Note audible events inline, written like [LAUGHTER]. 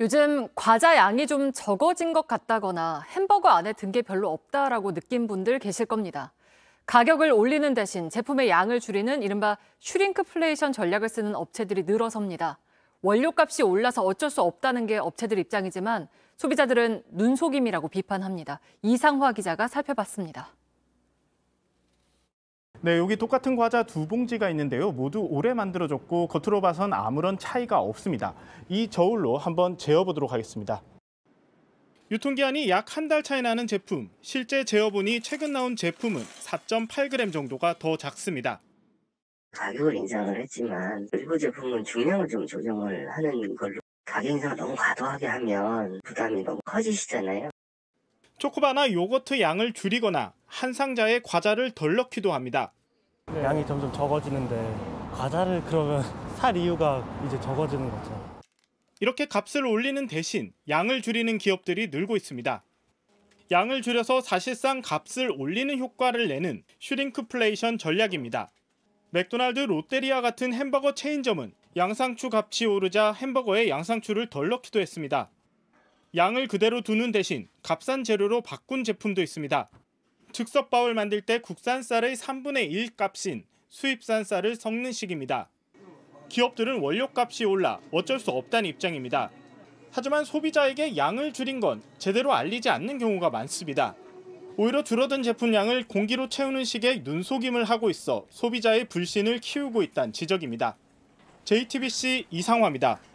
요즘 과자 양이 좀 적어진 것 같다거나 햄버거 안에 든 게 별로 없다라고 느낀 분들 계실 겁니다. 가격을 올리는 대신 제품의 양을 줄이는 이른바 슈링크플레이션 전략을 쓰는 업체들이 늘어섭니다. 원료값이 올라서 어쩔 수 없다는 게 업체들 입장이지만 소비자들은 눈속임이라고 비판합니다. 이상화 기자가 살펴봤습니다. 네, 여기 똑같은 과자 두 봉지가 있는데요. 모두 오래 만들어졌고 겉으로 봐선 아무런 차이가 없습니다. 이 저울로 한번 재어보도록 하겠습니다. 유통기한이 약 한 달 차이 나는 제품, 실제 재어보니 최근 나온 제품은 4.8g 정도가 더 작습니다. 가격을 인상을 했지만 일부 제품은 중량을 좀 조정을 하는 걸로 가격 인상을 너무 과도하게 하면 부담이 너무 커지시잖아요. 초코바나 요거트 양을 줄이거나 한 상자에 과자를 덜 넣기도 합니다. 네. 양이 점점 적어지는데 과자를 그러면 [LAUGHS] 살 이유가 이제 적어지는 거죠. 이렇게 값을 올리는 대신 양을 줄이는 기업들이 늘고 있습니다. 양을 줄여서 사실상 값을 올리는 효과를 내는 슈링크플레이션 전략입니다. 맥도날드, 롯데리아 같은 햄버거 체인점은 양상추 값이 오르자 햄버거에 양상추를 덜 넣기도 했습니다. 양을 그대로 두는 대신 값싼 재료로 바꾼 제품도 있습니다. 즉석밥을 만들 때 국산 쌀의 3분의 1 값인 수입산 쌀을 섞는 식입니다. 기업들은 원료값이 올라 어쩔 수 없다는 입장입니다. 하지만 소비자에게 양을 줄인 건 제대로 알리지 않는 경우가 많습니다. 오히려 줄어든 제품량을 공기로 채우는 식의 눈속임을 하고 있어 소비자의 불신을 키우고 있다는 지적입니다. JTBC 이상화입니다.